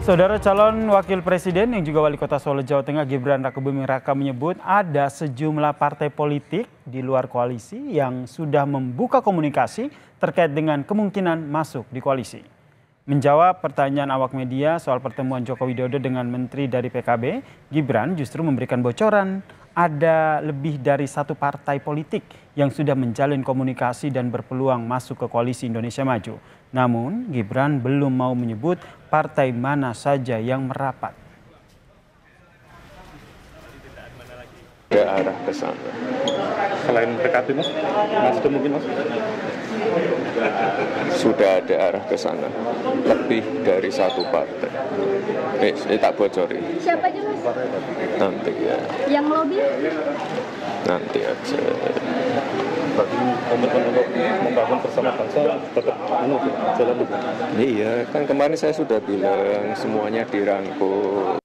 Saudara calon wakil presiden yang juga wali kota Solo, Jawa Tengah Gibran Rakebuming Raka menyebut ada sejumlah partai politik di luar koalisi yang sudah membuka komunikasi terkait dengan kemungkinan masuk di koalisi. Menjawab pertanyaan awak media soal pertemuan Joko Widodo dengan menteri dari PKB, Gibran justru memberikan bocoran ada lebih dari satu partai politik yang sudah menjalin komunikasi dan berpeluang masuk ke koalisi Indonesia Maju. Namun, Gibran belum mau menyebut partai mana saja yang merapat. Ke arah ke sana. Selain PKB, Mas? itu mungkin, Mas? sudah ada arah ke sana lebih dari satu partai eh, ini tak bocori. siapa aja mas nanti ya yang lobby nanti aja berarti komitmen untuk membangun bersama bangsa tetap anu jalan iya kan kemarin saya sudah bilang semuanya dirangkul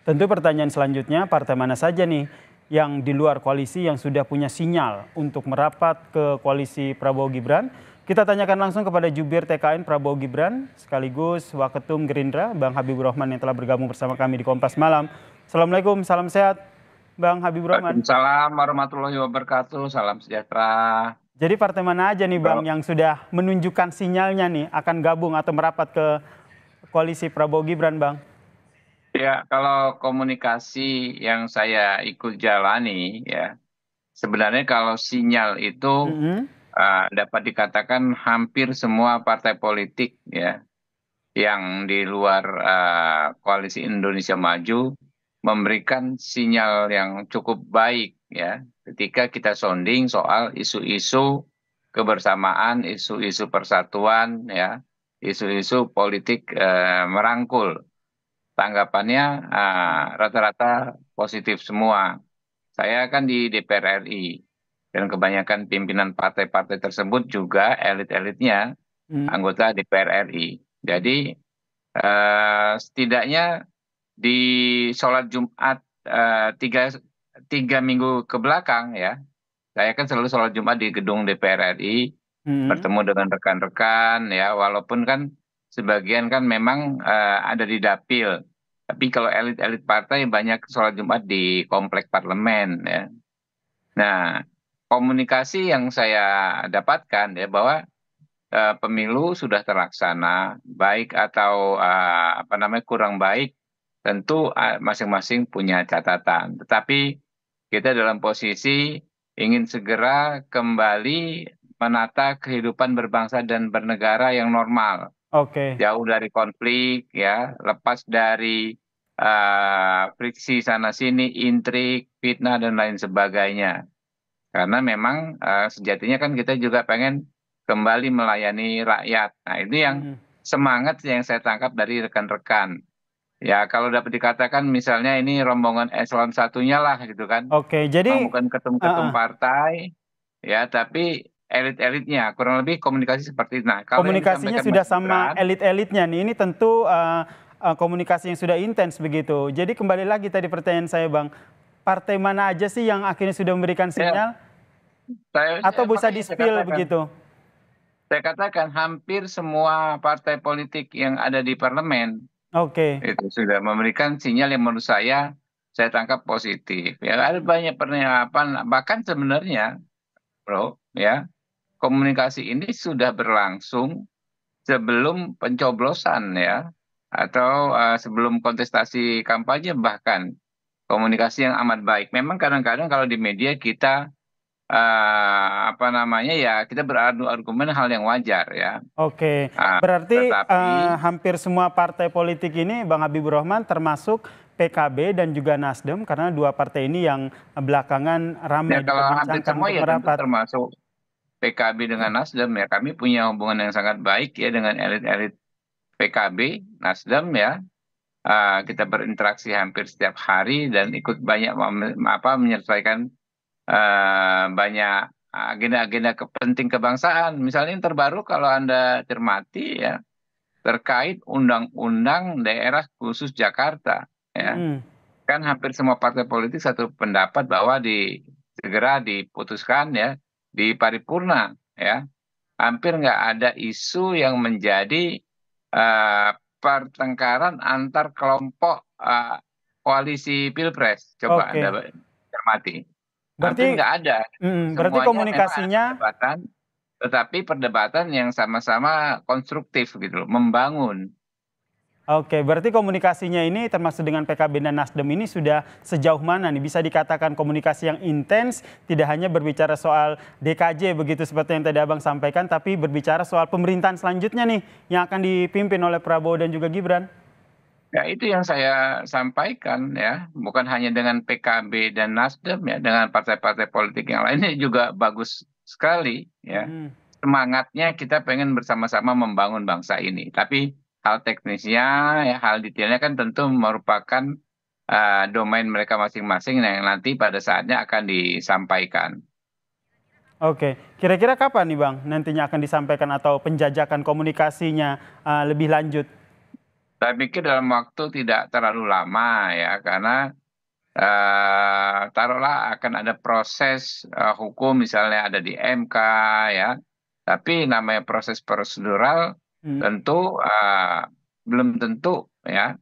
Tentu pertanyaan selanjutnya, partai mana saja nih yang di luar koalisi yang sudah punya sinyal untuk merapat ke koalisi Prabowo Gibran. Kita tanyakan langsung kepada jubir TKN Prabowo Gibran sekaligus Waketum Gerindra Bang Habibur Rahman yang telah bergabung bersama kami di Kompas Malam. Assalamualaikum, salam sehat Bang Habibur Rahman. Assalamualaikum warahmatullahi wabarakatuh, salam sejahtera. Jadi partai mana aja nih Bang yang sudah menunjukkan sinyalnya nih akan gabung atau merapat ke koalisi Prabowo Gibran Bang? Ya, kalau komunikasi yang saya ikut jalani ya, sebenarnya kalau sinyal itu mm -hmm. uh, dapat dikatakan hampir semua partai politik ya yang di luar uh, koalisi Indonesia Maju memberikan sinyal yang cukup baik ya ketika kita sounding soal isu-isu kebersamaan, isu-isu persatuan ya, isu-isu politik uh, merangkul tanggapannya ah, rata-rata uh, positif semua. Saya kan di DPR RI dan kebanyakan pimpinan partai-partai tersebut juga elit-elitnya hmm. anggota DPR RI. Jadi uh, setidaknya di sholat Jumat uh, tiga tiga minggu ke belakang ya, saya kan selalu sholat Jumat di gedung DPR RI hmm. bertemu dengan rekan-rekan ya, walaupun kan sebagian kan memang uh, ada di dapil tapi kalau elit-elit partai banyak sholat Jumat di komplek parlemen ya. Nah, komunikasi yang saya dapatkan ya bahwa uh, pemilu sudah terlaksana baik atau uh, apa namanya kurang baik tentu eh, masing-masing uh, punya catatan. Tetapi kita dalam posisi ingin segera kembali menata kehidupan berbangsa dan bernegara yang normal Oke. Okay. Jauh dari konflik ya, lepas dari uh, friksi sana sini, intrik, fitnah dan lain sebagainya. Karena memang uh, sejatinya kan kita juga pengen kembali melayani rakyat. Nah, ini yang hmm. semangat yang saya tangkap dari rekan-rekan. Ya, kalau dapat dikatakan misalnya ini rombongan eselon satunya lah gitu kan. Oke, okay, jadi bukan ketum-ketum uh, uh. partai ya, tapi elit-elitnya kurang lebih komunikasi seperti itu. Nah, kalau komunikasinya sudah sama elit-elitnya nih ini tentu uh, komunikasi yang sudah intens begitu. Jadi kembali lagi tadi pertanyaan saya Bang, partai mana aja sih yang akhirnya sudah memberikan sinyal? Saya, saya, Atau bisa di-spill begitu? Saya katakan hampir semua partai politik yang ada di parlemen Oke. Okay. Itu sudah memberikan sinyal yang menurut saya saya tangkap positif. Ya ada banyak pernyataan bahkan sebenarnya, bro, ya komunikasi ini sudah berlangsung sebelum pencoblosan ya atau uh, sebelum kontestasi kampanye bahkan komunikasi yang amat baik. Memang kadang-kadang kalau di media kita uh, apa namanya ya kita beradu argumen hal yang wajar ya. Oke. Uh, Berarti tetapi, uh, hampir semua partai politik ini Bang Habibur Rahman termasuk PKB dan juga Nasdem karena dua partai ini yang belakangan ramai ya, kalau hampir semua ya termasuk PKB dengan Nasdem ya kami punya hubungan yang sangat baik ya dengan elit-elit PKB Nasdem ya uh, kita berinteraksi hampir setiap hari dan ikut banyak apa menyelesaikan uh, banyak agenda-agenda penting kebangsaan misalnya yang terbaru kalau anda cermati ya terkait undang-undang daerah khusus Jakarta ya hmm. kan hampir semua partai politik satu pendapat bahwa di segera diputuskan ya di paripurna ya hampir nggak ada isu yang menjadi uh, pertengkaran antar kelompok uh, koalisi pilpres coba okay. anda cermati berarti nggak ada mm, berarti Semuanya komunikasinya perdebatan tetapi perdebatan yang sama-sama konstruktif gitu loh membangun Oke, berarti komunikasinya ini termasuk dengan PKB dan Nasdem ini sudah sejauh mana nih? Bisa dikatakan komunikasi yang intens, tidak hanya berbicara soal DKJ begitu seperti yang tadi Abang sampaikan, tapi berbicara soal pemerintahan selanjutnya nih yang akan dipimpin oleh Prabowo dan juga Gibran. Ya itu yang saya sampaikan ya, bukan hanya dengan PKB dan Nasdem ya, dengan partai-partai politik yang lainnya juga bagus sekali ya. Hmm. Semangatnya kita pengen bersama-sama membangun bangsa ini, tapi hal teknisnya ya hal detailnya kan tentu merupakan uh, domain mereka masing-masing yang nanti pada saatnya akan disampaikan. Oke, kira-kira kapan nih Bang nantinya akan disampaikan atau penjajakan komunikasinya uh, lebih lanjut? Saya pikir dalam waktu tidak terlalu lama ya, karena uh, taruhlah akan ada proses uh, hukum misalnya ada di MK ya, tapi namanya proses prosedural Hmm. tentu uh, belum tentu ya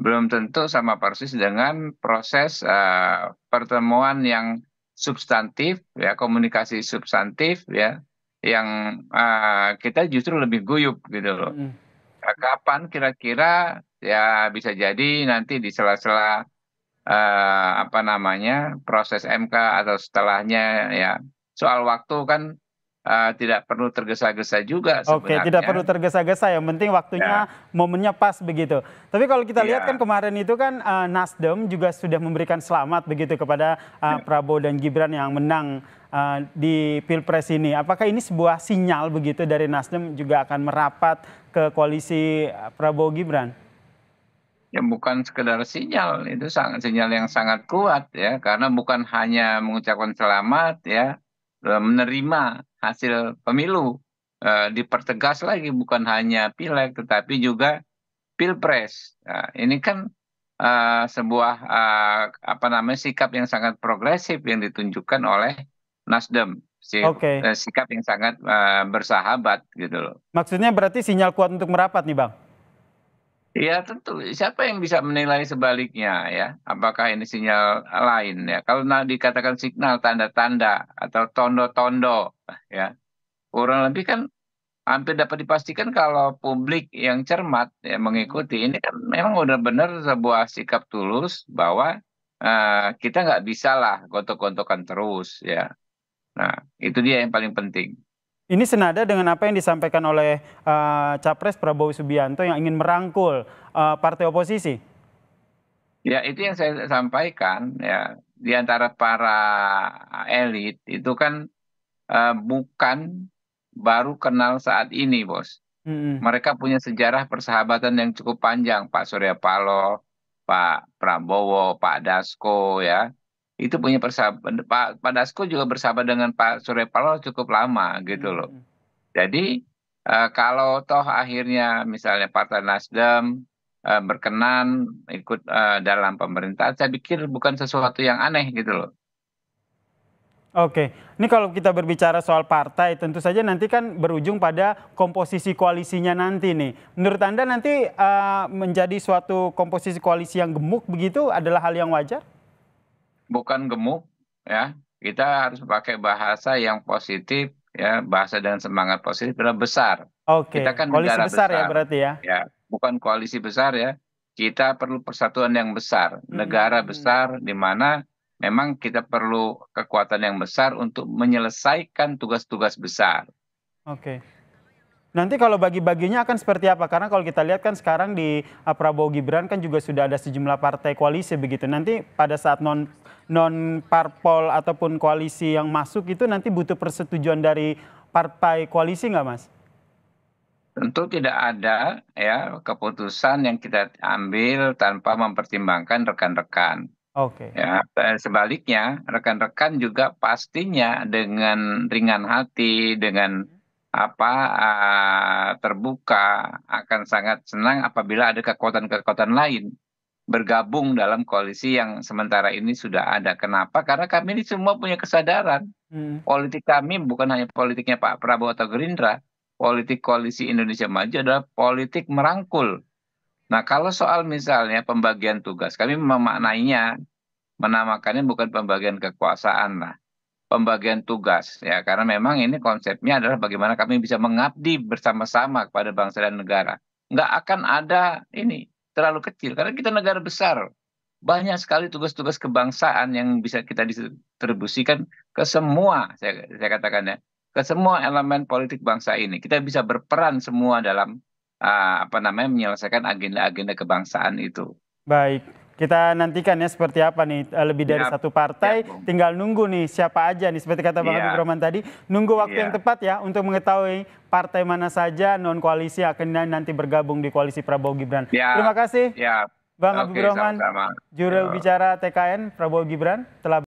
belum tentu sama persis dengan proses uh, pertemuan yang substantif ya komunikasi substantif ya yang uh, kita justru lebih guyup gitu loh. Hmm. Kapan kira-kira ya bisa jadi nanti di sela-sela uh, apa namanya proses MK atau setelahnya ya soal waktu kan uh, tidak perlu tergesa-gesa juga. Oke, okay, tidak perlu tergesa-gesa. Yang penting waktunya, ya. momennya pas begitu. Tapi kalau kita ya. lihat kan kemarin itu kan uh, Nasdem juga sudah memberikan selamat begitu kepada uh, ya. Prabowo dan Gibran yang menang uh, di pilpres ini. Apakah ini sebuah sinyal begitu dari Nasdem juga akan merapat ke koalisi Prabowo Gibran? Ya bukan sekedar sinyal, itu sangat sinyal yang sangat kuat ya, karena bukan hanya mengucapkan selamat ya, menerima hasil pemilu e, dipertegas lagi bukan hanya pileg tetapi juga pilpres. Nah, ini kan e, sebuah e, apa namanya sikap yang sangat progresif yang ditunjukkan oleh Nasdem. Si, okay. e, sikap yang sangat e, bersahabat gitu loh. Maksudnya berarti sinyal kuat untuk merapat nih, Bang? Iya, tentu. Siapa yang bisa menilai sebaliknya ya? Apakah ini sinyal lain ya? Kalau dikatakan signal tanda-tanda atau tondo-tondo ya kurang lebih kan hampir dapat dipastikan kalau publik yang cermat ya, mengikuti ini kan memang benar benar sebuah sikap tulus bahwa uh, kita nggak bisa lah gontok-gontokan terus ya. Nah itu dia yang paling penting. Ini senada dengan apa yang disampaikan oleh uh, capres Prabowo Subianto yang ingin merangkul uh, partai oposisi. Ya itu yang saya sampaikan ya di antara para elit itu kan uh, bukan baru kenal saat ini, bos. Hmm. Mereka punya sejarah persahabatan yang cukup panjang, Pak Surya Paloh, Pak Prabowo, Pak Dasko, ya. Itu punya persahabatan. Pak, Pak Dasko juga bersahabat dengan Pak Surya Paloh cukup lama, gitu loh. Hmm. Jadi uh, kalau toh akhirnya misalnya Partai Nasdem uh, berkenan ikut uh, dalam pemerintahan, saya pikir bukan sesuatu yang aneh, gitu loh. Oke, ini kalau kita berbicara soal partai, tentu saja nanti kan berujung pada komposisi koalisinya nanti nih. Menurut Anda nanti uh, menjadi suatu komposisi koalisi yang gemuk begitu adalah hal yang wajar? Bukan gemuk, ya. Kita harus pakai bahasa yang positif, ya. Bahasa dengan semangat positif adalah besar. Oke. Kita kan koalisi besar, besar ya berarti ya. Ya, bukan koalisi besar ya. Kita perlu persatuan yang besar, hmm. negara hmm. besar di mana memang kita perlu kekuatan yang besar untuk menyelesaikan tugas-tugas besar. Oke. Nanti kalau bagi-baginya akan seperti apa? Karena kalau kita lihat kan sekarang di eh, Prabowo Gibran kan juga sudah ada sejumlah partai koalisi begitu. Nanti pada saat non non parpol ataupun koalisi yang masuk itu nanti butuh persetujuan dari partai koalisi nggak, Mas? Tentu tidak ada ya keputusan yang kita ambil tanpa mempertimbangkan rekan-rekan. Ya, sebaliknya rekan-rekan juga pastinya dengan ringan hati, dengan apa uh, terbuka akan sangat senang apabila ada kekuatan-kekuatan lain bergabung dalam koalisi yang sementara ini sudah ada. Kenapa? Karena kami ini semua punya kesadaran. Hmm. Politik kami bukan hanya politiknya Pak Prabowo atau Gerindra. Politik koalisi Indonesia Maju adalah politik merangkul nah kalau soal misalnya pembagian tugas kami memaknainya menamakannya bukan pembagian kekuasaan lah pembagian tugas ya karena memang ini konsepnya adalah bagaimana kami bisa mengabdi bersama-sama kepada bangsa dan negara nggak akan ada ini terlalu kecil karena kita negara besar banyak sekali tugas-tugas kebangsaan yang bisa kita distribusikan ke semua saya, saya katakan ya ke semua elemen politik bangsa ini kita bisa berperan semua dalam uh, apa namanya menyelesaikan agenda-agenda kebangsaan itu. Baik, kita nantikan ya seperti apa nih eh, lebih dari ya, satu partai, ya, tinggal nunggu nih siapa aja nih seperti kata Bang ya. Habib Roman tadi, nunggu waktu ya. yang tepat ya untuk mengetahui partai mana saja non koalisi akan nanti bergabung di koalisi Prabowo Gibran. Ya. Terima kasih. Ya. Bang Oke, Habib Roman, juru bicara TKN Prabowo Gibran telah